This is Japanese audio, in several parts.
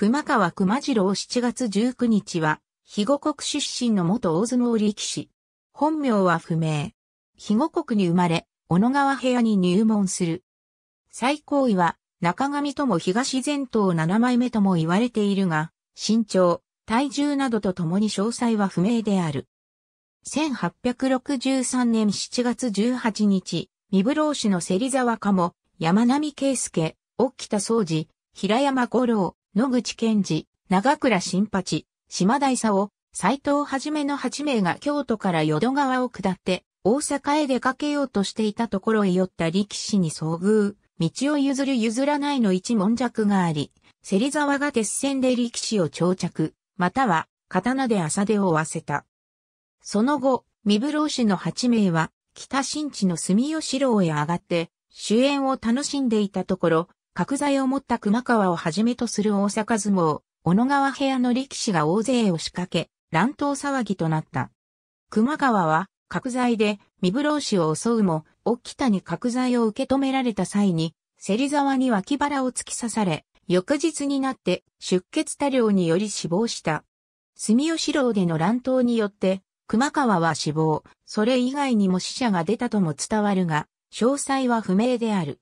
熊川熊次郎7月19日は、肥後国出身の元大相撲力士。本名は不明。肥後国に生まれ、小野川部屋に入門する。最高位は、中上とも東前頭7枚目とも言われているが、身長、体重などとともに詳細は不明である。1863年7月18日、三部老氏の芹沢鴨、山並圭介、沖田総司、平山五郎、野口健治、長倉新八、島大佐を、斎藤はじめの8名が京都から淀川を下って、大阪へ出かけようとしていたところへ寄った力士に遭遇、道を譲る譲らないの一文弱があり、芹沢が鉄線で力士を長着、または刀で浅出を負わせた。その後、三風氏の8名は、北新地の住吉郎へ上がって、主演を楽しんでいたところ、角材を持った熊川をはじめとする大阪相撲、小野川部屋の力士が大勢を仕掛け、乱闘騒ぎとなった。熊川は、角材で、三風老氏を襲うも、沖田に角材を受け止められた際に、芹沢に脇腹を突き刺され、翌日になって出血多量により死亡した。住吉楼での乱闘によって、熊川は死亡、それ以外にも死者が出たとも伝わるが、詳細は不明である。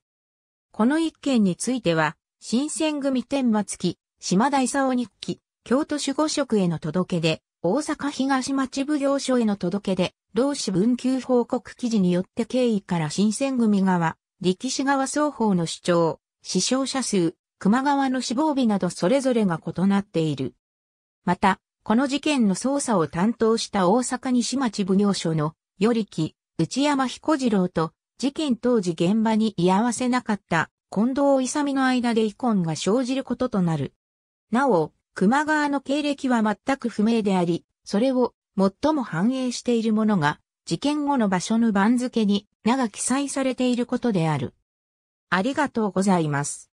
この一件については、新選組天末期、島田勲日記、京都守護職への届け出、大阪東町奉行所への届け出、同志文級報告記事によって経緯から新選組側、力士側双方の主張、死傷者数、熊川の死亡日などそれぞれが異なっている。また、この事件の捜査を担当した大阪西町奉行所の、与力、内山彦次郎と事件当時現場に居合わせなかった近藤勇の間で遺恨が生じることとなる。なお、熊川の経歴は全く不明であり、それを最も反映しているものが、事件後の場所の番付に名が記載されていることである。ありがとうございます。